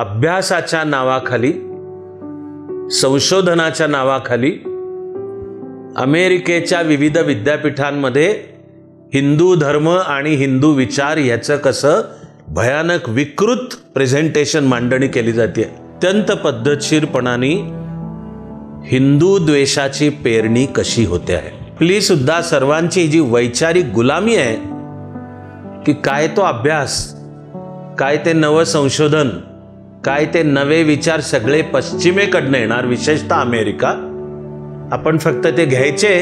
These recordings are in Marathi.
अभ्यासाच्या नावाखाली संशोधनाच्या नावाखाली अमेरिकेच्या विविध विद्यापीठांमध्ये हिंदू धर्म आणि हिंदू विचार याचं कसं भयानक विकृत प्रेझेंटेशन मांडणी केली जाते अत्यंत पद्धतशीरपणाने हिंदू द्वेषाची पेरणी कशी होते आहे प्लीज सुद्धा सर्वांची जी वैचारिक गुलामी आहे की काय तो अभ्यास काय ते नवं संशोधन काय ते नवे विचार सगळे पश्चिमेकडनं येणार विशेषतः अमेरिका आपण फक्त ते घ्यायचे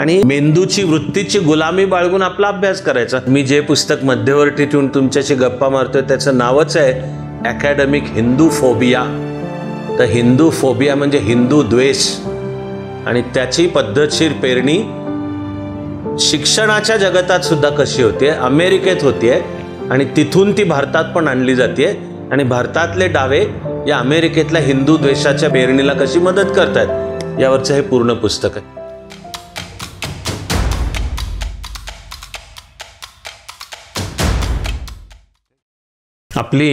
आणि मेंदूची वृत्तीची गुलामी बाळगून आपला अभ्यास करायचा मी जे पुस्तक मध्यवर्ती ठेवून तुमच्याशी गप्पा मारतोय त्याचं नावच आहे अकॅडमिक हिंदू फोबिया तर हिंदू फोबिया म्हणजे हिंदू द्वेष आणि त्याची पद्धतशीर पेरणी शिक्षणाच्या जगतात सुद्धा कशी होते अमेरिकेत होतीये आणि तिथून ती भारतात पण आणली जाते आणि भारतातले डावे या अमेरिकेतल्या हिंदू द्वेषाच्या बेरणीला कशी मदत करतात यावरचं हे पूर्ण पुस्तक आहे आपली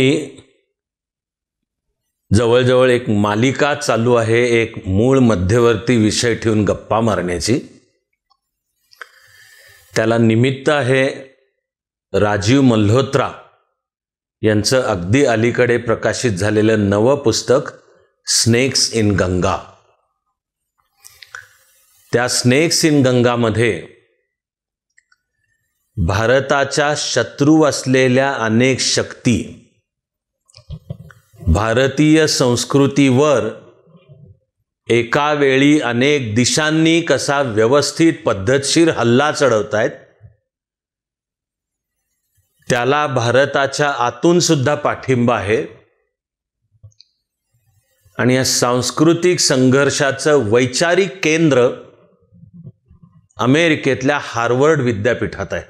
जवळजवळ एक मालिका चालू आहे एक मूळ मध्यवर्ती विषय ठेवून गप्पा मारण्याची त्याला निमित्त आहे राजीव मल्होत्रा यांचं अगदी अलीकडे प्रकाशित झालेलं नवं पुस्तक स्नेक्स इन गंगा त्या स्नेक्स इन गंगामध्ये भारताच्या शत्रू असलेल्या अनेक शक्ती भारतीय संस्कृतीवर एका वेळी अनेक दिशांनी कसा व्यवस्थित पद्धतशीर हल्ला चढवतायत त्याला भारताच्या आतून सुद्धा पाठिंबा आहे आणि या सांस्कृतिक संघर्षाचं वैचारिक केंद्र अमेरिकेतल्या हार्वर्ड विद्यापीठात आहे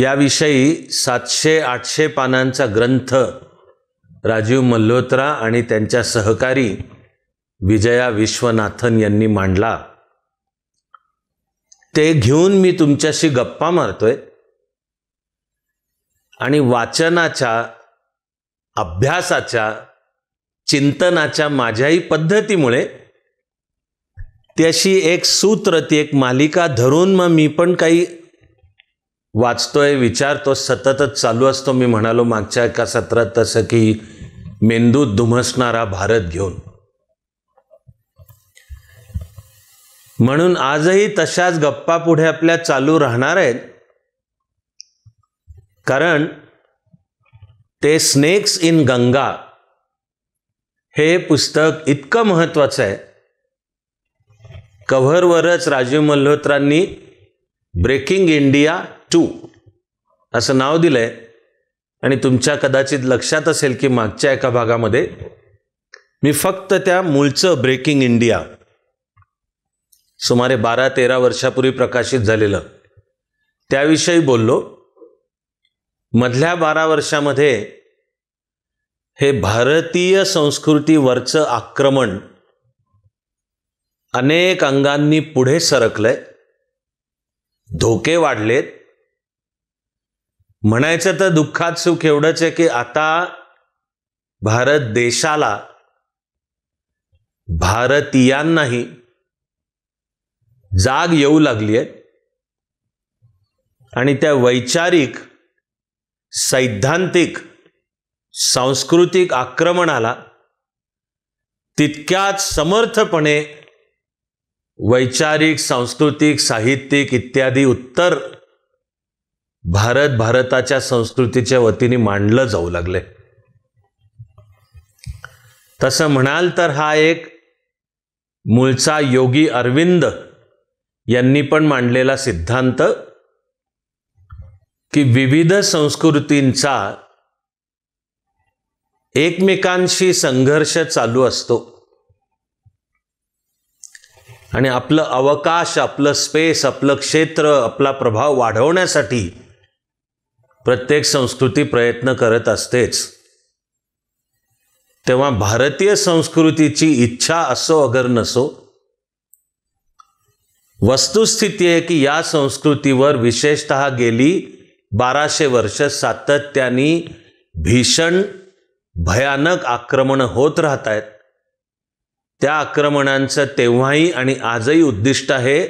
याविषयी सातशे आठशे पानांचा ग्रंथ राजीव मल्होत्रा आणि त्यांच्या सहकारी विजया विश्वनाथन यांनी मांडला ते घेऊन मी तुमच्याशी गप्पा मारतोय आणि वाचनाच्या अभ्यासाच्या चिंतनाच्या माझ्याही पद्धतीमुळे त्याशी एक सूत्र ती एक मालिका धरून मग मी पण काही वाचतोय विचारतो सततच चालू असतो मी म्हणालो मागच्या एका सत्रात तसं की मेंदूत धुमसणारा भारत घेऊन म्हणून आजही तशाच गप्पा पुढे आपल्या चालू राहणार आहेत कारण ते स्नेक्स इन गंगा हे पुस्तक इतकं महत्त्वाचं आहे कव्हरवरच राजीव मल्होत्रांनी ब्रेकिंग इंडिया टू असं नाव दिलं आहे आणि तुमच्या कदाचित लक्षात असेल की मागच्या एका भागामध्ये मी फक्त त्या मूळचं ब्रेकिंग इंडिया सुमारे बारा तेरा वर्षापूर्वी प्रकाशित झालेलं त्याविषयी बोललो मधल्या बारा वर्षामध्ये हे भारतीय संस्कृतीवरचं आक्रमण अनेक अंगांनी पुढे सरकलंय धोके वाढलेत म्हणायचं तर दुःखात सुख एवढंच आहे की आता भारत देशाला भारतीयांनाही जाग येऊ लागली आहे आणि त्या वैचारिक सैद्धांतिक सांस्कृतिक आक्रमणाला तितक्याच समर्थपणे वैचारिक सांस्कृतिक साहित्यिक इत्यादी उत्तर भारत भारताच्या संस्कृतीच्या वतीने मांडलं जाऊ लागले तसं म्हणाल तर हा एक मूळचा योगी अरविंद यांनी पण मांडलेला सिद्धांत की विविध संस्कृतींचा एकमेकांशी संघर्ष चालू असतो आणि आपलं अवकाश आपलं स्पेस आपलं क्षेत्र आपला प्रभाव वाढवण्यासाठी प्रत्येक संस्कृती प्रयत्न करत असतेच तेव्हा भारतीय संस्कृतीची इच्छा असो अगर नसो वस्तुस्थिती आहे की या संस्कृतीवर विशेषत गेली बाराशे वर्ष सातत्याने भीषण भयानक आक्रमण होत राहत आहेत त्या आक्रमणांचं तेव्हाही आणि आजही उद्दिष्ट आहे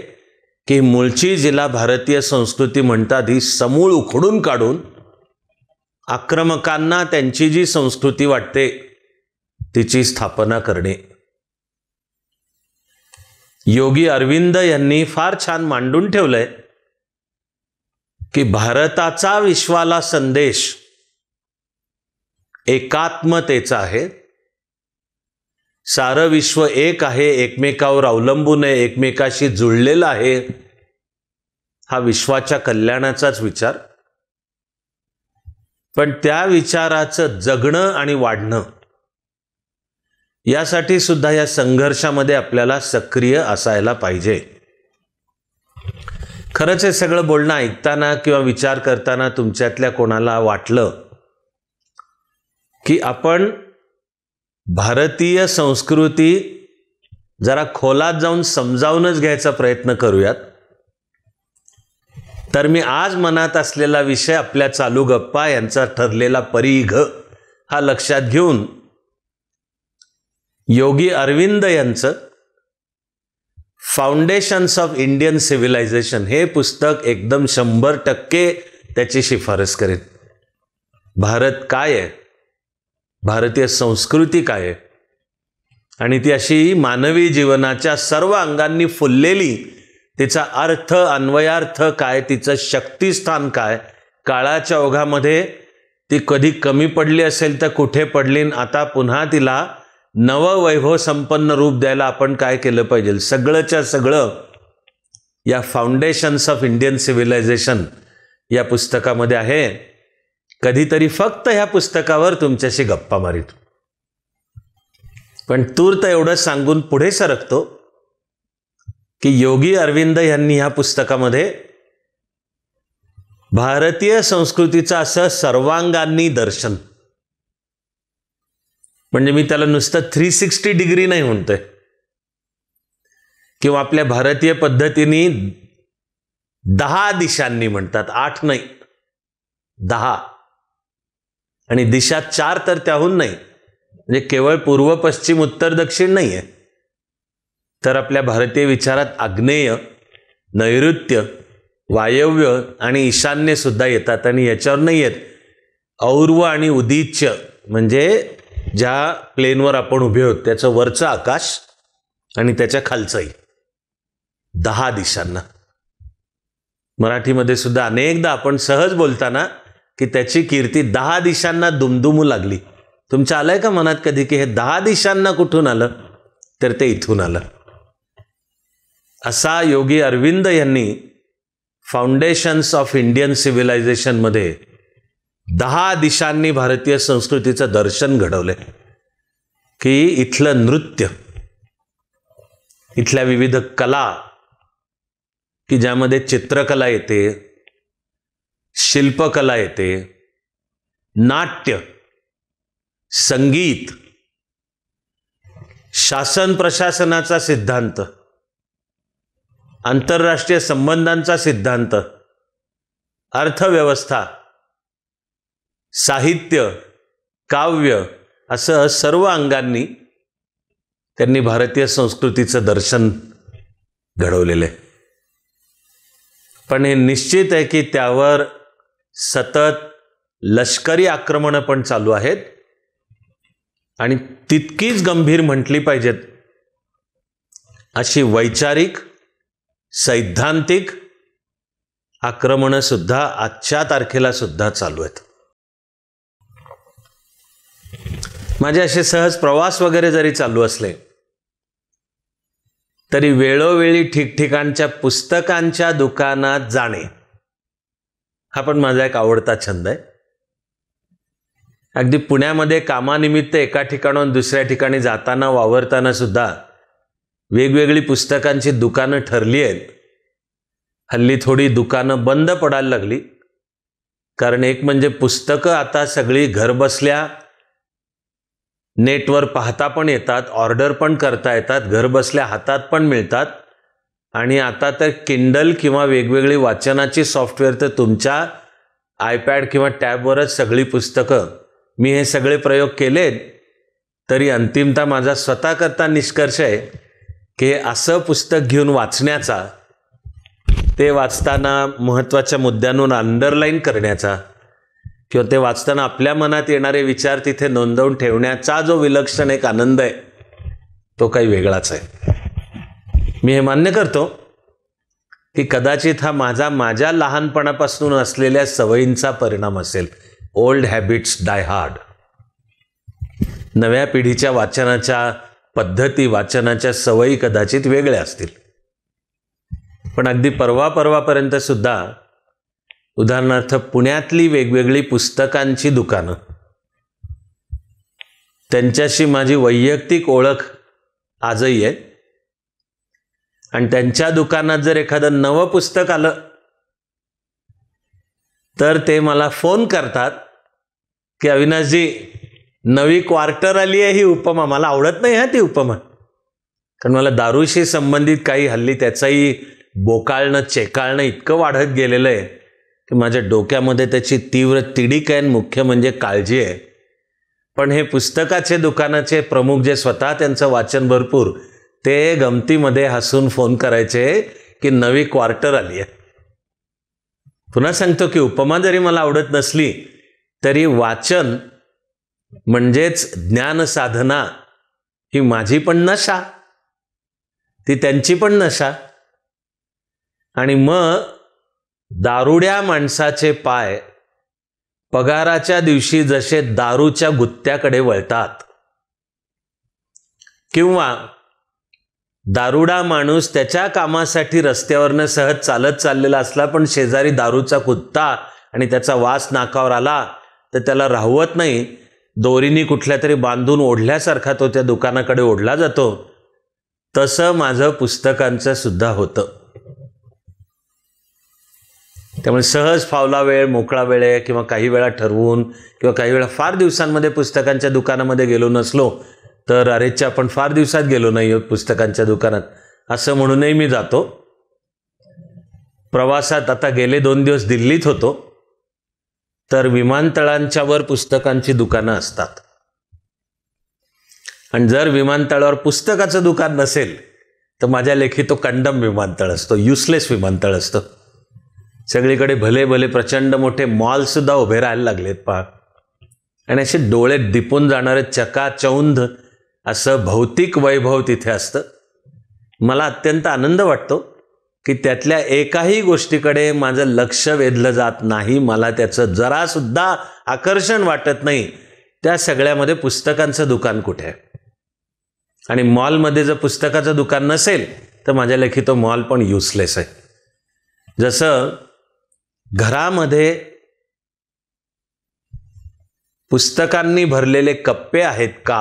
की मुळची जिला भारतीय संस्कृती म्हणतात ही समूळ उखडून काढून आक्रमकांना त्यांची जी संस्कृती वाटते तिची स्थापना करणे योगी अरविंद यांनी फार छान मांडून ठेवलंय की भारताचा विश्वाला संदेश एकात्मतेचा आहे सारं विश्व एक आहे एकमेकावर अवलंबून आहे एकमेकाशी जुळलेलं आहे हा विश्वाच्या कल्याणाचाच विचार पण त्या विचाराचं जगणं आणि वाढणं यासाठी सुद्धा या संघर्षामध्ये आपल्याला सक्रिय असायला पाहिजे खरंच हे सगळं बोलणं ऐकताना किंवा विचार करताना तुमच्यातल्या कोणाला वाटलं की आपण भारतीय संस्कृती जरा खोलात जाऊन समजावूनच घ्यायचा प्रयत्न करूयात तर मी आज मनात असलेला विषय आपल्या चालू गप्पा यांचा ठरलेला परिघ हा लक्षात घेऊन योगी अरविंद यांचं फाउंडेशन्स ऑफ इंडियन सिव्हिलायझेशन हे पुस्तक एकदम शंभर टक्के त्याची शिफारस करेन भारत काय आहे भारतीय संस्कृती काय आहे आणि ती अशी मानवी जीवनाच्या सर्व अंगांनी फुललेली तिचा अर्थ अन्वयार्थ काय तिचं शक्तिस्थान काय काळाच्या ओघामध्ये ती कधी कमी पडली असेल तर कुठे पडलीन आता पुन्हा तिला वैभव संपन्न रूप द्यायला आपण काय केलं पाहिजे सगळंच्या सगळं या फाउंडेशन्स ऑफ इंडियन सिव्हिलायझेशन या पुस्तकामध्ये आहे कधीतरी फक्त ह्या पुस्तकावर तुमच्याशी गप्पा मारित पण तूर्त एवढं सांगून पुढे सरकतो की योगी अरविंद यांनी ह्या पुस्तकामध्ये भारतीय संस्कृतीचं असं सर्वांगांनी दर्शन म्हणजे मी त्याला नुसतं थ्री सिक्स्टी डिग्री नाही म्हणतोय किंवा आपल्या भारतीय पद्धतीने दहा दिशांनी म्हणतात आठ नाही दहा आणि दिशा चार तर त्याहून नाही म्हणजे केवळ पूर्व पश्चिम उत्तर दक्षिण नाही आहे तर आपल्या भारतीय विचारात आग्नेय नैऋत्य वायव्य आणि ईशान्य सुद्धा येतात आणि याच्यावर नाही येत और्व आणि उदिच्य म्हणजे ज्या प्लेनवर आपण उभे आहोत त्याचं वरचं आकाश आणि त्याच्या खालचंही दहा दिशांना मराठीमध्ये सुद्धा अनेकदा आपण सहज बोलताना की त्याची कीर्ती दहा दिशांना दुमदुमू लागली तुमच्या आलंय का मनात कधी की हे दहा दिशांना कुठून आलं तर ते इथून आलं असा योगी अरविंद यांनी फाउंडेशन्स ऑफ इंडियन सिव्हिलायझेशनमध्ये दहा दिशांनी भारतीय संस्कृतीचं दर्शन घडवले की इथलं नृत्य इथल्या विविध कला की ज्यामध्ये चित्रकला येते शिल्पकला येते नाट्य संगीत शासन प्रशासनाचा सिद्धांत आंतरराष्ट्रीय संबंधांचा सिद्धांत अर्थव्यवस्था साहित्य काव्य असं सर्व अंगांनी त्यांनी भारतीय संस्कृतीचं दर्शन घडवलेलं आहे पण हे निश्चित आहे की त्यावर सतत लष्करी आक्रमणं पण चालू आहेत आणि तितकीच गंभीर म्हटली पाहिजेत अशी वैचारिक सैद्धांतिक आक्रमणंसुद्धा आजच्या तारखेला सुद्धा चालू आहेत माझे असे सहज प्रवास वगैरे जरी चालू असले तरी वेळोवेळी ठिकठिकाणच्या पुस्तकांच्या दुकानात जाणे हा पण माझा एक आवडता छंद आहे अगदी पुण्यामध्ये कामानिमित्त एका ठिकाणाहून दुसऱ्या ठिकाणी जाताना वावरताना सुद्धा वेगवेगळी पुस्तकांची दुकानं ठरली आहेत हल्ली थोडी दुकानं बंद पडायला लागली कारण एक म्हणजे पुस्तकं आता सगळी घरबसल्या नेटवर पाहता पण येतात ऑर्डर पण करता येतात घरबसल्या हातात पण मिळतात आणि आता तर किंडल किंवा वेगवेगळी वाचनाची सॉफ्टवेअर तर तुमच्या आयपॅड किंवा टॅबवरच सगळी पुस्तकं मी हे सगळे प्रयोग केलेत तरी अंतिमता माझा स्वतःकरता निष्कर्ष आहे की असं पुस्तक घेऊन वाचण्याचा ते वाचताना महत्त्वाच्या मुद्द्यांवर अंडरलाईन करण्याचा किंवा ते वाचताना आपल्या मनात येणारे विचार तिथे नोंदवून ठेवण्याचा जो विलक्षण एक आनंद आहे तो काही वेगळाच आहे मी हे मान्य करतो की कदाचित हा माझा माझ्या लहानपणापासून असलेल्या सवयींचा परिणाम असेल ओल्ड हॅबिट्स डाय हार्ड नव्या पिढीच्या वाचनाच्या पद्धती वाचनाच्या सवयी कदाचित वेगळ्या असतील पण अगदी परवा परवापर्यंत सुद्धा उदाहरणार्थ पुण्यातली वेगवेगळी पुस्तकांची दुकानं त्यांच्याशी माझी वैयक्तिक ओळख आजही आहे आणि त्यांच्या दुकानात जर एखादं नवं पुस्तक आलं तर ते मला फोन करतात की अविनाशजी नवी क्वार्टर आली आहे ही उपमा मला आवडत नाही हा ती उपमा कारण मला दारूशी संबंधित काही हल्ली त्याचाही बोकाळणं चेकाळणं इतकं वाढत गेलेलं आहे की माझ्या डोक्यामध्ये त्याची तीव्र तिडीक आहे मुख्य म्हणजे काळजी आहे पण हे पुस्तकाचे दुकानाचे प्रमुख जे स्वतः त्यांचं वाचन भरपूर ते गमतीमध्ये हसून फोन करायचे की नवी क्वार्टर आली आहे पुन्हा सांगतो की उपमा जरी मला आवडत नसली तरी वाचन म्हणजेच ज्ञान साधना ही माझी पण नशा ती त्यांची पण नशा आणि मग दारुड्या माणसाचे पाय पगाराच्या दिवशी जसे दारूच्या गुत्त्याकडे वळतात किंवा दारुडा माणूस त्याच्या कामासाठी रस्त्यावरनं सहज चालत चाललेला असला पण शेजारी दारूचा कुत्ता आणि त्याचा वास नाकावर आला तर त्याला राहवत नाही दोरीने कुठल्या तरी बांधून ओढल्यासारखा तो त्या दुकानाकडे ओढला जातो तसं माझं पुस्तकांचं सुद्धा होतं त्यामुळे सहज फावला वेळ मोकळा वेळ आहे किंवा काही वेळा ठरवून किंवा काही वेळा फार दिवसांमध्ये पुस्तकांच्या दुकानामध्ये गेलो नसलो तर अरेच्या आपण फार दिवसात गेलो नाही आहोत पुस्तकांच्या दुकानात असं म्हणूनही मी जातो प्रवासात आता गेले दोन दिवस दिल्लीत होतो तर विमानतळांच्यावर पुस्तकांची दुकानं असतात आणि जर विमानतळावर पुस्तकाचं दुकान नसेल तर माझ्या लेखी तो कंडम विमानतळ असतो युसलेस विमानतळ असतं सगळीकडे भले भले प्रचंड मोठे मॉलसुद्धा उभे राहायला लागलेत पहा आणि असे डोळे दिपून जाणारे चकाचौंध असं भौतिक वैभव तिथे असतं मला अत्यंत आनंद वाटतो की त्यातल्या एकाही गोष्टीकडे माझं लक्ष वेधलं जात नाही मला त्याचं जरासुद्धा आकर्षण वाटत नाही त्या सगळ्यामध्ये पुस्तकांचं दुकान कुठे आहे आणि मॉलमध्ये जर पुस्तकाचं दुकान नसेल तर माझ्या लेखी तो मॉल पण युसलेस आहे जसं घरामध्ये पुस्तकांनी भरलेले कप्पे आहेत का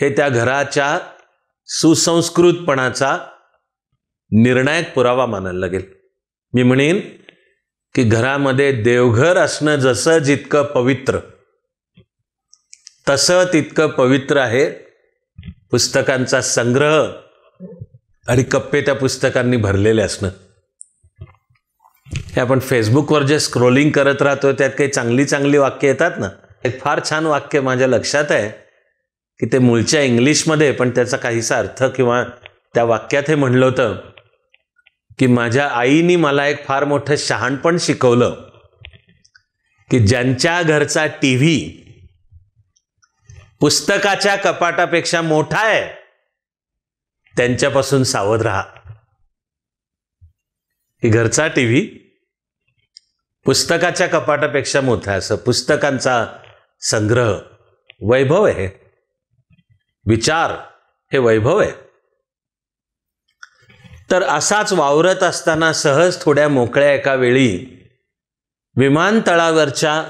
हे त्या घराच्या सुसंस्कृतपणाचा निर्णायक पुरावा मानायला लागेल मी म्हणेन की घरामध्ये देवघर असणं जसं जितकं पवित्र तसं तितकं पवित्र आहे पुस्तकांचा संग्रह आणि कप्पे त्या पुस्तकांनी भरलेले असणं हे आपण फेसबुकवर जे स्क्रोलिंग करत राहतो त्यात काही चांगली चांगली वाक्य येतात ना एक फार छान वाक्य माझ्या लक्षात आहे की ते मुळच्या इंग्लिशमध्ये पण त्याचा काहीसा अर्थ किंवा त्या वाक्यात हे म्हणलं होतं की माझ्या आईनी मला एक फार मोठं शहाणपण शिकवलं की ज्यांच्या घरचा टी व्ही पुस्तकाच्या कपाटापेक्षा मोठा आहे त्यांच्यापासून सावध राहा घरचा टी व्ही पुस्तकाच्या कपाटापेक्षा मोठा असं पुस्तकांचा संग्रह वैभव आहे विचार हे वैभव आहे तर असाच वावरत असताना सहज थोड्या मोकळ्या एका वेळी विमानतळावरच्या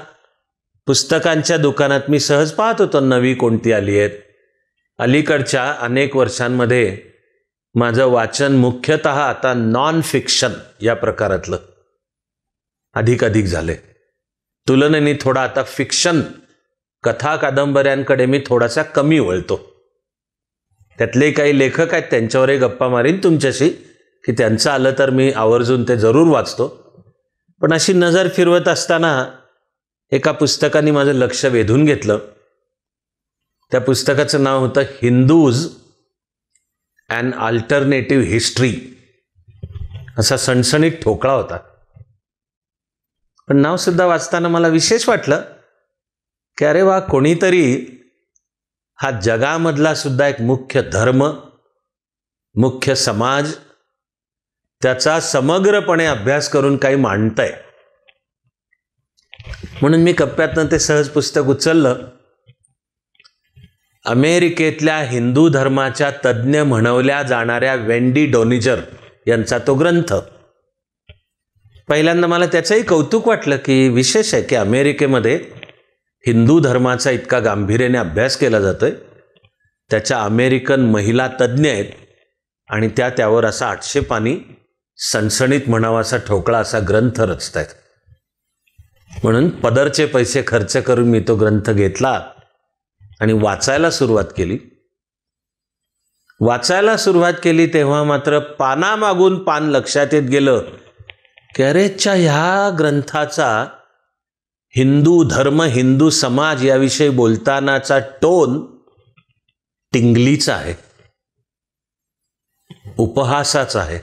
पुस्तकांच्या दुकानात मी सहज पाहत होतो नवी कोणती आली आहेत अलीकडच्या अनेक वर्षांमध्ये माझं वाचन मुख्यत आता नॉन फिक्शन या प्रकारातलं अधिक अधिक झाले तुलनेने थोडा आता फिक्शन कथा कादंबऱ्यांकडे मी थोडासा कमी वळतो त्यातले काही लेखक आहेत त्यांच्यावरही गप्पा मारीन तुमच्याशी की त्यांचं आलं तर मी आवर्जून ते जरूर वाचतो पण अशी नजर फिरवत असताना एका पुस्तकाने माझं लक्ष वेधून घेतलं त्या पुस्तकाचं नाव होतं हिंदूज अँड अल्टरनेटिव्ह हिस्ट्री असा सणसणीत ठोकळा होता पण नावसुद्धा वाचताना मला विशेष वाटलं की अरे वा कोणीतरी हा जगामधला सुद्धा एक मुख्य धर्म मुख्य समाज त्याचा समग्रपणे अभ्यास करून काही मांडतंय म्हणून मी कप्प्यातनं ते सहज पुस्तक उचललं अमेरिकेतल्या हिंदू धर्माच्या तज्ज्ञ म्हणवल्या जाणाऱ्या वेंडी डोनिजर यांचा तो ग्रंथ पहिल्यांदा मला त्याचंही कौतुक वाटलं की विशेष आहे की अमेरिकेमध्ये हिंदू धर्माचा इतका गांभीर्याने अभ्यास केला जातोय त्याच्या अमेरिकन महिला तज्ज्ञ आहेत आणि त्या त्यावर असा आक्षेपानी सणसणीत म्हणावा असा ठोकळा असा ग्रंथ रचत आहेत म्हणून पदरचे पैसे खर्च करून मी तो ग्रंथ घेतला आणि वाचायला सुरुवात केली वाचायला सुरुवात केली तेव्हा मात्र पानामागून पान लक्षात येत गेलं कॅरेजच्या ह्या ग्रंथाचा हिंदू धर्म हिंदू समाज याविषयी बोलतानाचा टोन टिंगलीचा आहे उपहासाचा आहे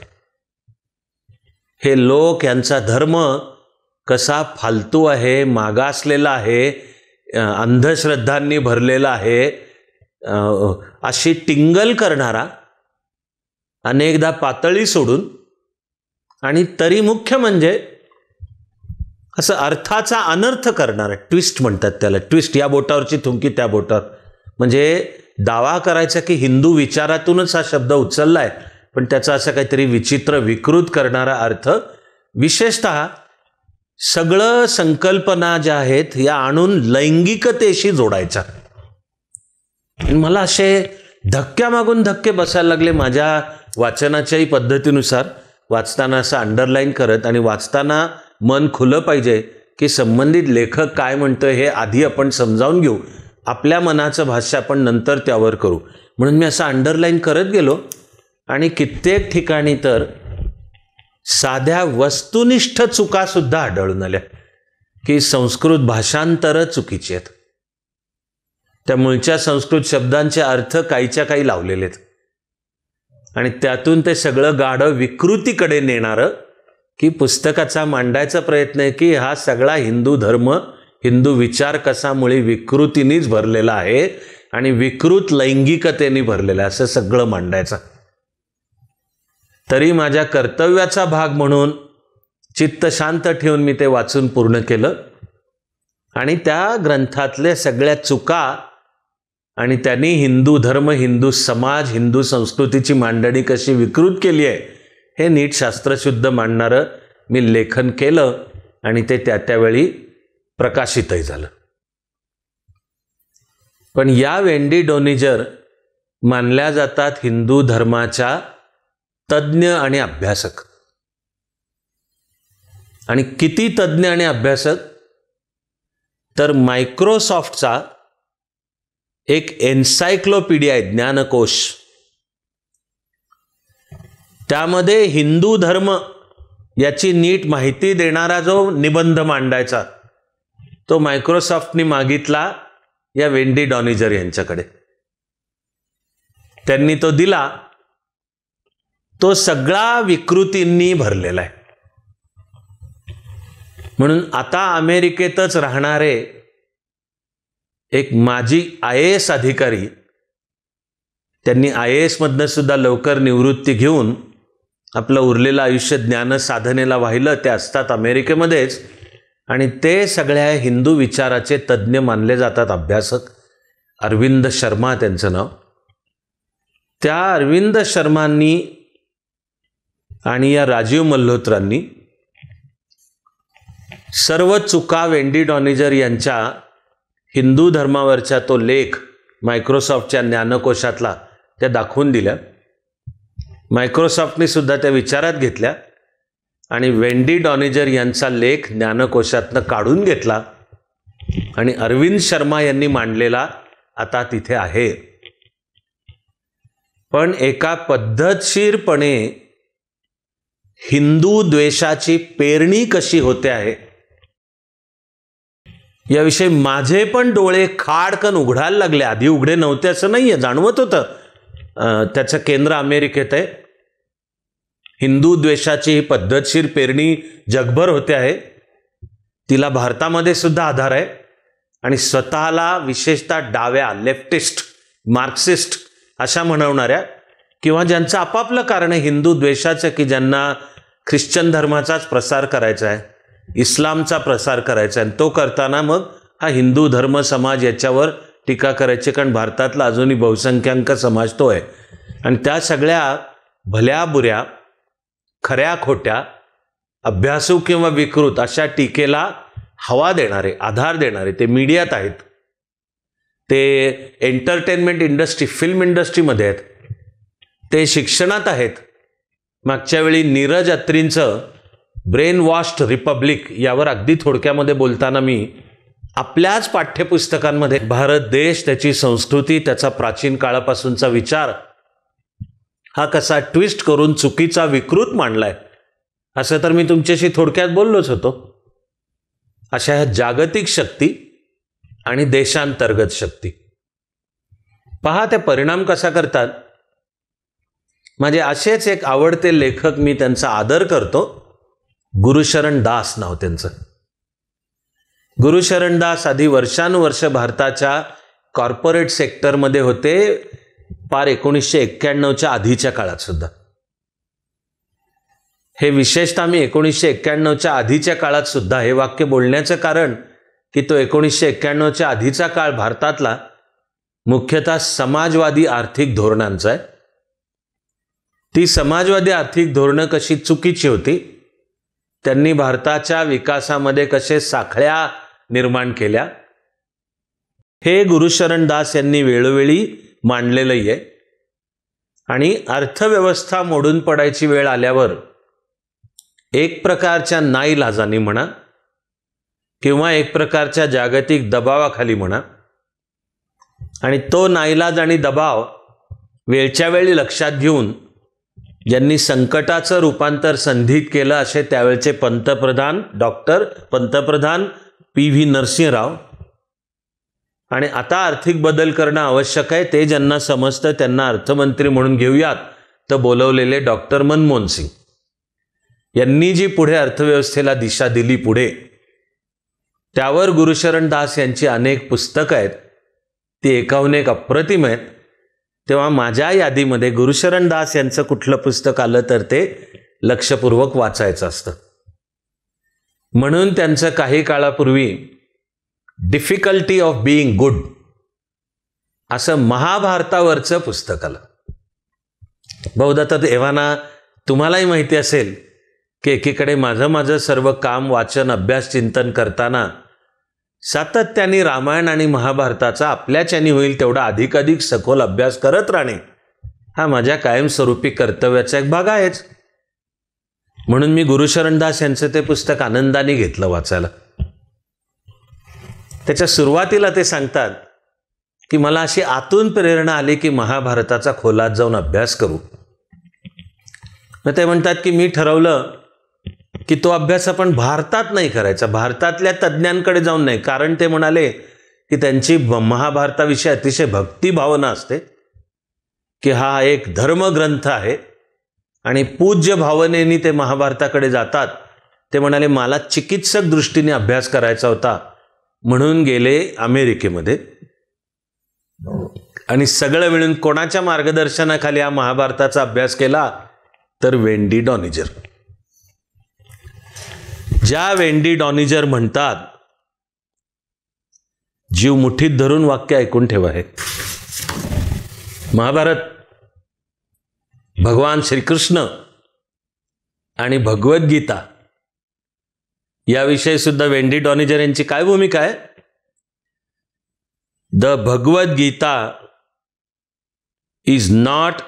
हे लोक यांचा धर्म कसा फालतू आहे मागासलेला आहे अंधश्रद्धांनी भरलेला आहे अशी टिंगल करणारा अनेकदा पातळी सोडून आणि तरी मुख्य म्हणजे असं अर्थाचा अनर्थ करणारा ट्विस्ट म्हणतात त्याला ट्विस्ट या बोटावरची थुंकी त्या बोटावर म्हणजे दावा करायचा की हिंदू विचारातूनच हा शब्द उचलला आहे पण त्याचा असा काहीतरी विचित्र विकृत करणारा अर्थ विशेषत सगळं संकल्पना ज्या आहेत या आणून लैंगिकतेशी जोडायचा मला असे धक्क्या मागून धक्के बसायला लागले माझ्या वाचनाच्याही पद्धतीनुसार वाचताना असं अंडरलाईन करत आणि वाचताना मन खुलं पाहिजे की संबंधित लेखक काय म्हणतं हे आधी आपण समजावून घेऊ आपल्या मनाचं भाष्य आपण नंतर त्यावर करू म्हणून मी असं अंडरलाईन करत गेलो आणि कित्येक ठिकाणी तर साध्या वस्तुनिष्ठ चुका सुद्धा आढळून आल्या की संस्कृत भाषांतर चुकीची आहेत त्या मूळच्या संस्कृत शब्दांचे अर्थ काहीच्या काही लावलेले आहेत आणि त्यातून ते सगळं गाढं विकृतीकडे नेणारं की पुस्तकाचा मांडायचा प्रयत्न आहे की हा सगळा हिंदू धर्म हिंदू विचार कसामुळे विकृतीनेच भरलेला आहे आणि विकृत लैंगिकतेने भरलेला आहे असं सगळं मांडायचं तरी माझ्या कर्तव्याचा भाग म्हणून चित्त शांत ठेवून मी ते वाचून पूर्ण केलं आणि त्या ग्रंथातल्या सगळ्या चुका आणि त्यांनी हिंदू धर्म हिंदू समाज हिंदू संस्कृतीची मांडणी कशी विकृत केली आहे हे नीट शास्त्रशुद्ध मांडणारं मी लेखन केलं आणि ते त्या त्यावेळी प्रकाशितही झालं पण या वेंडी डोनिजर मानल्या जातात हिंदू धर्माच्या तज्ञ आणि अभ्यासक आणि किती तज्ज्ञ आणि अभ्यासक तर मायक्रोसॉफ्टचा एक एन्सायक्लोपीडिया आहे ज्ञानकोश त्यामध्ये हिंदू धर्म याची नीट माहिती देणारा जो निबंध मांडायचा तो मायक्रोसॉफ्टनी मागितला या वेंडी डॉनिजर यांच्याकडे त्यांनी तो दिला तो सगळा विकृतींनी भरलेला आहे म्हणून आता अमेरिकेतच राहणारे एक माजी आय एस अधिकारी त्यांनी आय ए एसमधनं सुद्धा लवकर निवृत्ती घेऊन आपलं उरलेलं आयुष्य ज्ञान साधनेला वाहिलं ते असतात अमेरिकेमध्येच आणि ते सगळ्या हिंदू विचाराचे तज्ज्ञ मानले जातात अभ्यासक अरविंद शर्मा त्यांचं नाव त्या अरविंद शर्मांनी आणि या राजीव मल्होत्रांनी सर्व चुका वेंडी डॉनिजर यांच्या हिंदू धर्मावरचा तो लेख मायक्रोसॉफ्टच्या ज्ञानकोशातला त्या दाखवून दिल्या मायक्रोसॉफ्टने सुद्धा त्या विचारात घेतल्या आणि वेंडी डॉनिजर यांचा लेख ज्ञानकोशातनं काढून घेतला आणि अरविंद शर्मा यांनी मांडलेला आता तिथे आहे पण एका पद्धतशीरपणे हिंदू द्वेषाची पेरणी कशी होते आहे याविषयी माझे पण डोळे खाडकन उघडायला लागले आधी उघडे नव्हते असं नाही आहे जाणवत होतं त्याचं केंद्र अमेरिकेत आहे हिंदू द्वेषाची ही पद्धतशीर पेरणी जगभर होते आहे तिला भारतामध्ये सुद्धा आधार आहे आणि स्वतःला विशेषतः डाव्या लेफ्टिस्ट मार्क्सिस्ट अशा म्हणवणाऱ्या किंवा ज्यांचं आपापलं कारण हिंदू द्वेषाचं की ज्यांना ख्रिश्चन धर्माचाच प्रसार करायचा आहे इस्लामचा प्रसार करायचा आहे आणि तो करताना मग हा हिंदू धर्म समाज याच्यावर टीका करायची कारण भारतातला अजूनही बहुसंख्याक समाज तो आहे आणि त्या सगळ्या भल्या बुऱ्या खऱ्या खोट्या अभ्यासू किंवा विकृत अशा टीकेला हवा देणारे आधार देणारे ते मीडियात आहेत ते एंटरटेनमेंट इंडस्ट्री फिल्म इंडस्ट्रीमध्ये आहेत ते शिक्षणात आहेत मागच्या वेळी नीरज अत्रींचं ब्रेन वॉश्ड रिपब्लिक यावर अगदी थोडक्यामध्ये बोलताना मी आपल्याच पाठ्यपुस्तकांमध्ये भारत देश त्याची संस्कृती त्याचा प्राचीन काळापासूनचा विचार हा कसा ट्विस्ट करून चुकीचा विकृत मांडलाय असं तर मी तुमच्याशी थोडक्यात बोललोच होतो अशा ह्या जागतिक शक्ती आणि देशांतर्गत शक्ती पहा त्या परिणाम कसा करतात माझे म्हणजे असेच एक आवडते लेखक मी त्यांचा आदर करतो गुरुशरण दास नाव त्यांचं गुरुशरण दास आधी वर्षानुवर्ष भारताच्या कॉर्पोरेट सेक्टरमध्ये होते पार एकोणीसशे एक्क्याण्णवच्या आधीच्या काळात सुद्धा हे विशेषतः मी एकोणीसशे एक्क्याण्णवच्या आधीच्या काळात सुद्धा हे वाक्य बोलण्याचं कारण की तो एकोणीसशे एक्क्याण्णवच्या आधीचा काळ भारतातला मुख्यतः समाजवादी आर्थिक धोरणांचा आहे ती समाजवादी आर्थिक धोरणं कशी चुकीची होती त्यांनी भारताच्या विकासामध्ये कसे साखळ्या निर्माण केल्या हे गुरुशरण दास यांनी वेळोवेळी मांडलेलंही आहे आणि अर्थव्यवस्था मोडून पडायची वेळ आल्यावर एक प्रकारच्या नाईलाजानी म्हणा किंवा एक प्रकारच्या जागतिक दबावाखाली म्हणा आणि तो नाईलाज आणि दबाव वेळच्या वेळी लक्षात घेऊन ज्यांनी संकटाचं रूपांतर संधीत केलं असे त्यावेळचे पंतप्रधान डॉक्टर पंतप्रधान पी व्ही नरसिंहराव आणि आता आर्थिक बदल करणं आवश्यक आहे ते ज्यांना समजतं त्यांना अर्थमंत्री म्हणून घेऊयात तर बोलवलेले डॉक्टर मनमोहन सिंग यांनी जी पुढे अर्थव्यवस्थेला दिशा दिली पुढे त्यावर गुरुशरण दास यांची अनेक पुस्तकं आहेत ती एकाहून एक अप्रतिम आहेत तेव्हा माझ्या यादीमध्ये गुरुशरण दास यांचं कुठलं पुस्तक आलं तर ते लक्षपूर्वक वाचायचं असतं म्हणून त्यांचं काही काळापूर्वी डिफिकल्टी ऑफ बीइंग गुड असं महाभारतावरचं पुस्तक आलं बहुधा तर एव्हाना तुम्हालाही माहिती असेल की एकीकडे माझं माझं सर्व काम वाचन अभ्यास चिंतन करताना सातत्याने रामायण आणि महाभारताचा आपल्याच्यानी होईल तेवढा अधिकाधिक सखोल अभ्यास करत राहणे हा माझ्या कायमस्वरूपी कर्तव्याचा एक भाग आहेच म्हणून मी गुरुशरणदास यांचं ते पुस्तक आनंदाने घेतलं वाचायला त्याच्या सुरुवातीला ते सांगतात की मला अशी आतून प्रेरणा आली की महाभारताचा खोलात जाऊन अभ्यास करू मग ते म्हणतात की मी ठरवलं की तो अभ्यास आपण भारतात नाही करायचा भारतातल्या तज्ज्ञांकडे जाऊन नाही कारण ते म्हणाले की त्यांची महाभारताविषयी अतिशय भक्तिभावना असते की हा एक धर्मग्रंथ आहे आणि पूज्य भावनेनी ते महाभारताकडे जातात ते म्हणाले मला चिकित्सक दृष्टीने अभ्यास करायचा होता म्हणून गेले अमेरिकेमध्ये आणि सगळं मिळून कोणाच्या मार्गदर्शनाखाली हा महाभारताचा अभ्यास केला तर वेंडी डॉनिजर ज्या वेंडी डॉनिजर म्हणतात जीव मुठीत धरून वाक्य ऐकून ठेवा हे महाभारत भगवान श्रीकृष्ण आणि भगवद्गीता याविषयी सुद्धा वेंडी डॉनिजर यांची काय भूमिका आहे the Bhagavad Gita is not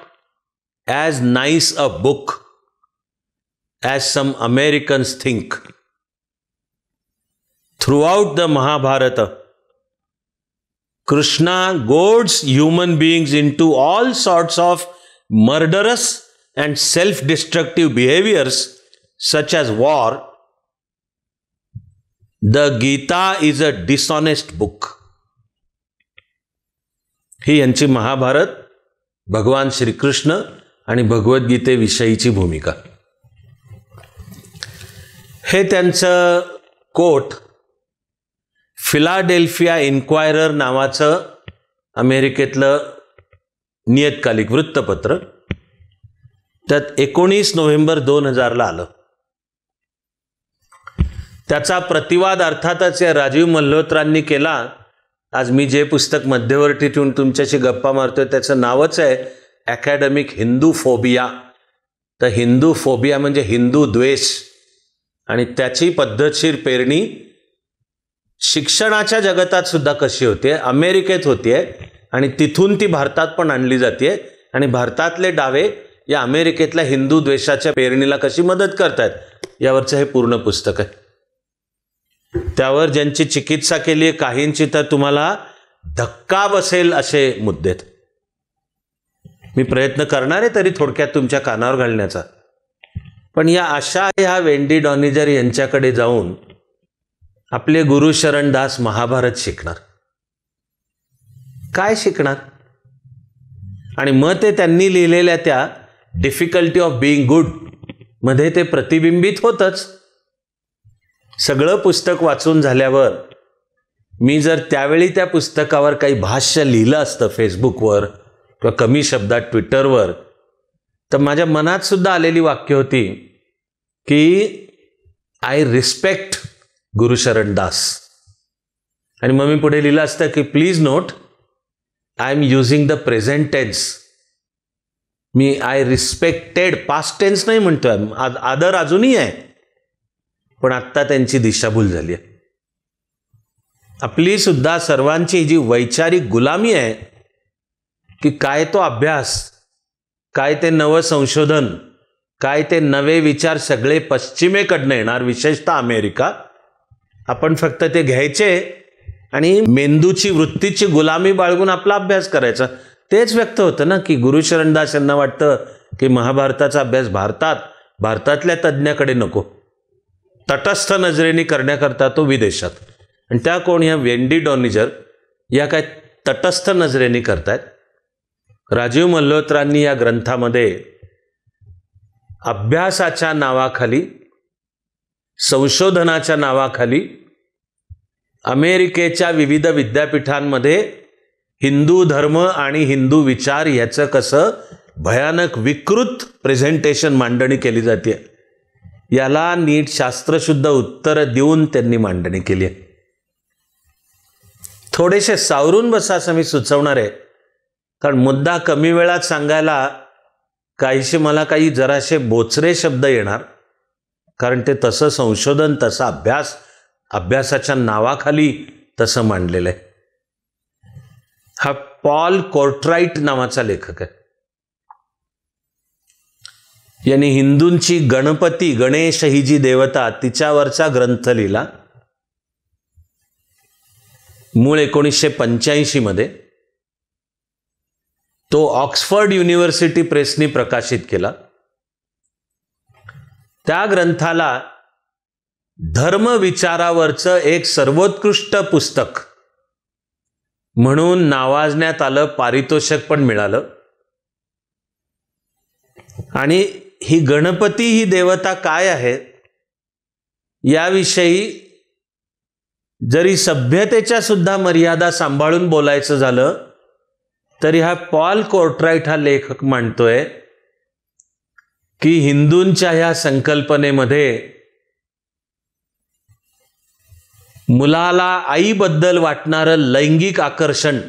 as nice a book as some Americans think throughout the Mahabharata Krishna goads human beings into all sorts of murderous and self destructive behaviours such as war the Gita is a dishonest book ही यांची महाभारत भगवान श्रीकृष्ण आणि भगवद्गीतेविषयीची भूमिका हे त्यांचं कोट फिलाडेल्फिया इन्क्वायरर नावाचं अमेरिकेतलं नियतकालिक वृत्तपत्र त्यात एकोणीस नोव्हेंबर दोन हजारला आलं त्याचा प्रतिवाद अर्थातच या राजीव मल्होत्रांनी केला आज मी जे पुस्तक मध्यवर्ती ठेवून तुमच्याशी गप्पा मारतोय त्याचं नावच आहे अकॅडमिक हिंदू फोबिया तर हिंदू फोबिया म्हणजे हिंदू द्वेष आणि त्याची पद्धतशीर पेरणी शिक्षणाच्या जगतात सुद्धा कशी होते अमेरिकेत होते आणि तिथून ती भारतात पण आणली जाते आणि भारतातले डावे या अमेरिकेतल्या हिंदू द्वेषाच्या पेरणीला कशी मदत करतात यावरचं हे पूर्ण पुस्तक आहे त्यावर ज्यांची चिकित्सा केली आहे काहींची तर तुम्हाला धक्का बसेल असे मुद्दे मी प्रयत्न करणार आहे तरी थोडक्यात तुमच्या कानावर घालण्याचा पण या आशा ह्या वेंडी डॉनिजर यांच्याकडे जाऊन आपले गुरु शरणदास महाभारत शिकणार काय शिकणार आणि मग ते त्यांनी लिहिलेल्या त्या डिफिकल्टी ऑफ बिईंग गुड मध्ये ते प्रतिबिंबित होतच सगळं पुस्तक वाचून झाल्यावर मी जर त्यावेळी त्या पुस्तकावर काही भाष्य लिहिलं असतं फेसबुकवर किंवा कमी शब्दात ट्विटरवर तर माझ्या मनात सुद्धा आलेली वाक्य होती की आय रिस्पेक्ट गुरुशरण दास आणि मग मी पुढे लिहिलं असतं की please note I am using the present tense मी आय रिस्पेक्टेड पास्ट टेन्स नाही म्हणतोय आदर अजूनही आहे पण आत्ता त्यांची दिशाभूल झाली आहे आपली सुद्धा सर्वांची जी वैचारिक गुलामी आहे की काय तो अभ्यास काय ते नवं संशोधन काय ते नवे विचार सगळे पश्चिमेकडनं येणार विशेषतः अमेरिका आपण फक्त ते घ्यायचे आणि मेंदूची वृत्तीची गुलामी बाळगून आपला अभ्यास करायचा तेच व्यक्त होतं ना की गुरु यांना वाटतं की महाभारताचा अभ्यास भारतात भारतातल्या तज्ज्ञाकडे नको तटस्थ नजरेने करण्याकरता तो विदेशात आणि त्या कोण या वेंडी डॉनिजर या काय तटस्थ नजरेने करतायत राजीव मल्होत्रांनी या ग्रंथामध्ये अभ्यासाच्या नावाखाली संशोधनाच्या नावाखाली अमेरिकेच्या विविध विद्यापीठांमध्ये हिंदू धर्म आणि हिंदू विचार याचं कसं भयानक विकृत प्रेझेंटेशन मांडणी केली जाते याला नीट शास्त्रशुद्ध उत्तर देऊन त्यांनी मांडणी केली आहे थोडेसे सावरून बसा असं मी सुचवणार आहे कारण मुद्दा कमी वेळात सांगायला काहीशी मला काही जराशे बोचरे शब्द येणार कारण ते तसं संशोधन तसा अभ्यास अभ्यासाच्या नावाखाली तसं मांडलेलं आहे हा पॉल कोर्ट्राईट नावाचा लेखक आहे यांनी हिंदूंची गणपती गणेश ही जी देवता तिच्यावरचा ग्रंथ लिहिला मूळ एकोणीसशे मध्ये तो ऑक्सफर्ड युनिव्हर्सिटी प्रेसनी प्रकाशित केला त्या ग्रंथाला धर्म धर्मविचारावरचं एक सर्वोत्कृष्ट पुस्तक म्हणून नावाजण्यात आलं पारितोषक पण मिळालं आणि ही गणपती ही देवता काय आहे याविषयी जरी सभ्यतेच्या सुद्धा मर्यादा सांभाळून बोलायचं झालं तरी हा पॉल कोर्टराईट हा लेखक मांडतोय की हिंदूंच्या ह्या संकल्पनेमध्ये मुलाला आईबद्दल वाटणारं लैंगिक आकर्षण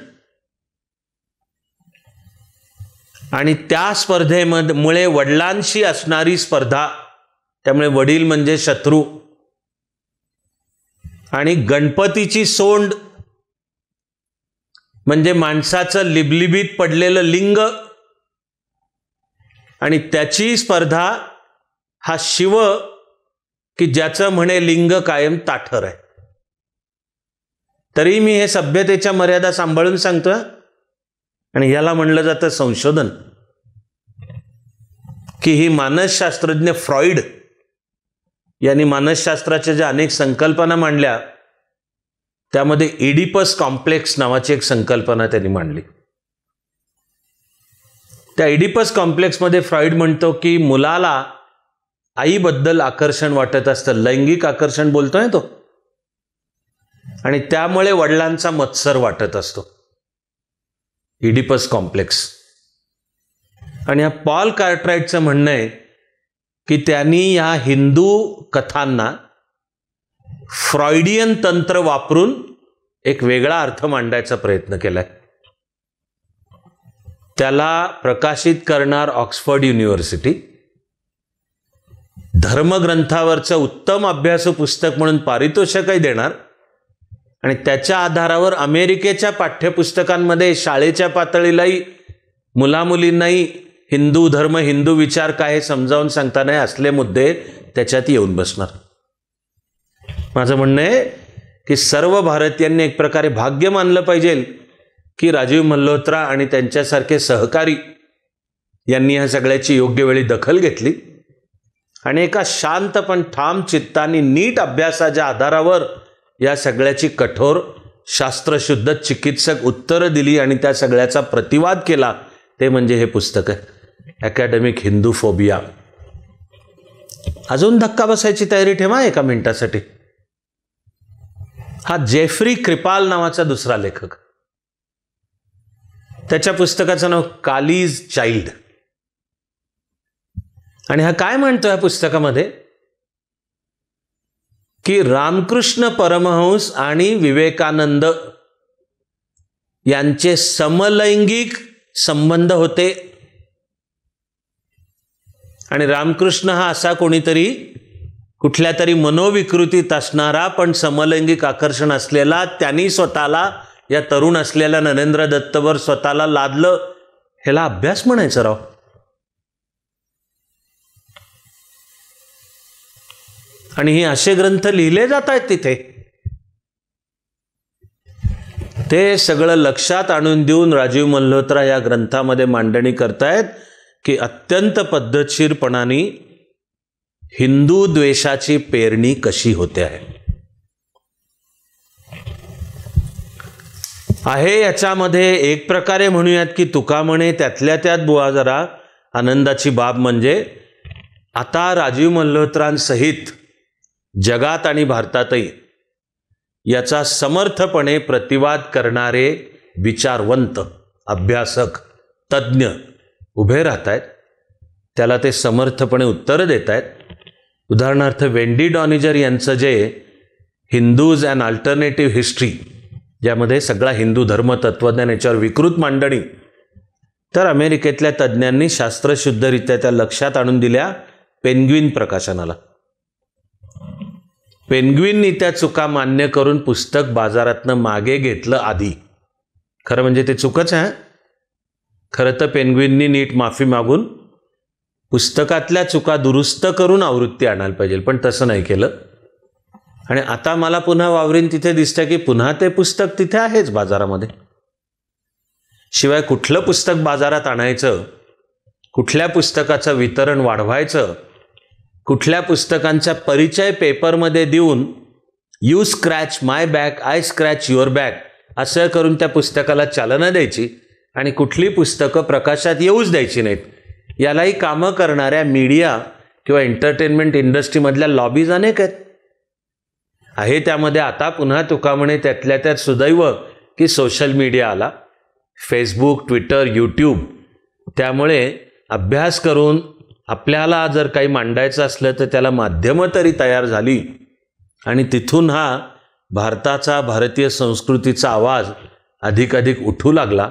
आणि त्या स्पर्धेमधमुळे वडिलांशी असणारी स्पर्धा त्यामुळे वडील म्हणजे शत्रू आणि गणपतीची सोंड म्हणजे माणसाचं लिबलिबीत पडलेलं लिंग आणि त्याची स्पर्धा हा शिव की ज्याचं म्हणे लिंग कायम ताठर आहे तरी मी हे सभ्यतेच्या मर्यादा सांभाळून सांगतो आणि याला म्हणलं जातं संशोधन की ही मानसशास्त्रज्ञ फ्रॉइड यांनी मानसशास्त्राच्या ज्या अनेक संकल्पना मांडल्या त्यामध्ये इडिपस कॉम्प्लेक्स नावाची एक संकल्पना त्यांनी मांडली त्या इडिपस कॉम्प्लेक्समध्ये फ्रॉइड म्हणतो की मुलाला आईबद्दल आकर्षण वाटत असतं लैंगिक आकर्षण बोलतोय तो आणि त्यामुळे वडिलांचा मत्सर वाटत असतो इडिपस कॉम्प्लेक्स आणि या पॉल कार्ट्राईटचं म्हणणं आहे की त्यांनी या हिंदू कथांना फ्रॉइडियन तंत्र वापरून एक वेगळा अर्थ मांडायचा प्रयत्न केला आहे त्याला प्रकाशित करणार ऑक्सफर्ड युनिव्हर्सिटी धर्मग्रंथावरचं उत्तम अभ्यास पुस्तक म्हणून पारितोषिकही देणार आणि त्याच्या आधारावर अमेरिकेच्या पाठ्यपुस्तकांमध्ये शाळेच्या पातळीलाही मुलामुलींनाही हिंदू धर्म हिंदू विचार काय हे समजावून सांगताना असले मुद्दे त्याच्यात येऊन बसणार माझं म्हणणं आहे की सर्व भारतीयांनी एक प्रकारे भाग्य मानलं पाहिजे की राजीव मल्होत्रा आणि त्यांच्यासारखे सहकारी यांनी ह्या सगळ्याची योग्य वेळी दखल घेतली आणि एका शांत पण ठाम चित्ताने नीट अभ्यासाच्या आधारावर या सगळ्याची कठोर शास्त्रशुद्ध चिकित्सक उत्तरं दिली आणि त्या सगळ्याचा प्रतिवाद केला ते म्हणजे हे पुस्तक आहे अकॅडमिक हिंदू फोबिया अजून धक्का बसायची तयारी ठेवा एका मिनिटासाठी हा जेफ्री क्रिपाल नावाचा दुसरा लेखक त्याच्या पुस्तकाचं नाव कालीज चाइल्ड आणि हा काय म्हणतो या पुस्तकामध्ये की रामकृष्ण परमहंस आणि विवेकानंद यांचे समलैंगिक संबंध होते आणि रामकृष्ण हा असा कोणीतरी कुठल्या तरी मनोविकृतीत असणारा पण समलैंगिक आकर्षण असलेला त्यांनी स्वतःला या तरुण असलेल्या नरेंद्र दत्तवर स्वतःला लादलं ह्याला अभ्यास म्हणायचं राव आणि हे असे ग्रंथ लिहिले जात आहेत तिथे ते सगळं लक्षात आणून देऊन राजीव मल्होत्रा या ग्रंथामध्ये मांडणी करतायत की अत्यंत पद्धतशीरपणाने हिंदू द्वेषाची पेरणी कशी होते आहे आहे याच्यामध्ये एक प्रकारे म्हणूयात की तुका म्हणे त्यातल्या त्यात बुवा जरा आनंदाची बाब म्हणजे आता राजीव मल्होत्रांसहित जगात आणि भारतातही याचा समर्थपणे प्रतिवाद करणारे विचारवंत अभ्यासक तज्ज्ञ उभे राहत आहेत त्याला ते समर्थपणे उत्तरं देत आहेत उदाहरणार्थ वेंडी डॉनिजर यांचं जे हिंदूज अँड अल्टरनेटिव्ह हिस्ट्री ज्यामध्ये सगळा हिंदू धर्म तत्त्वज्ञान याच्यावर विकृत मांडणी तर अमेरिकेतल्या तज्ज्ञांनी शास्त्रशुद्धरित्या त्या लक्षात आणून दिल्या पेनग्विन प्रकाशनाला पेनग्विननी त्या चुका मान्य करून पुस्तक बाजारातनं मागे घेतलं आधी खरं म्हणजे ते चुकच आहे खरं तर पेनग्विननी नीट माफी मागून पुस्तकातल्या चुका दुरुस्त करून आवृत्ती आणायला पाहिजे पण तसं नाही केलं आणि आता मला पुन्हा वावरीन तिथे दिसतं की पुन्हा ते पुस्तक तिथे आहेच बाजारामध्ये शिवाय कुठलं पुस्तक बाजारात आणायचं कुठल्या पुस्तकाचं वितरण वाढवायचं कुठल्या पुस्तकांचा परिचय पेपरमध्ये देऊन you scratch my back I scratch your back असं करून त्या पुस्तकाला चालना द्यायची आणि कुठली पुस्तकं प्रकाशात येऊच द्यायची नाहीत यालाही कामं करणाऱ्या मीडिया किंवा एंटरटेनमेंट इंडस्ट्रीमधल्या लॉबीज अनेक आहेत आहे त्यामध्ये आता पुन्हा तुका म्हणे त्यातल्या त्यात सुदैव की सोशल मीडिया आला फेसबुक ट्विटर यूट्यूब त्यामुळे अभ्यास करून आपल्याला जर काही मांडायचं असलं तर त्याला माध्यमं तरी तयार झाली आणि तिथून हा भारताचा भारतीय संस्कृतीचा आवाज अधिकाधिक उठू लागला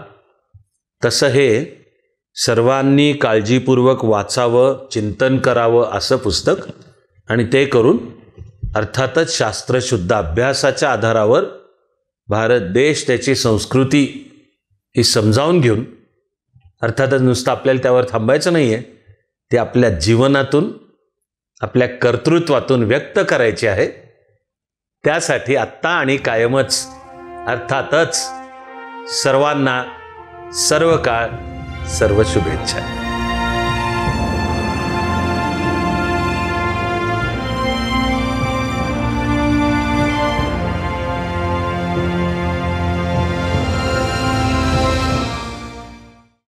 तसं हे सर्वांनी काळजीपूर्वक वाचावं चिंतन करावं असं पुस्तक आणि ते करून अर्थातच शास्त्रशुद्ध अभ्यासाच्या आधारावर भारत देश त्याची संस्कृती ही समजावून घेऊन अर्थातच नुसतं आपल्याला त्यावर थांबायचं नाही आहे ते आपल्या जीवनातून आपल्या कर्तृत्वातून व्यक्त करायची आहे त्यासाठी आत्ता आणि कायमच अर्थातच सर्वांना सर्व काळ सर्व शुभेच्छा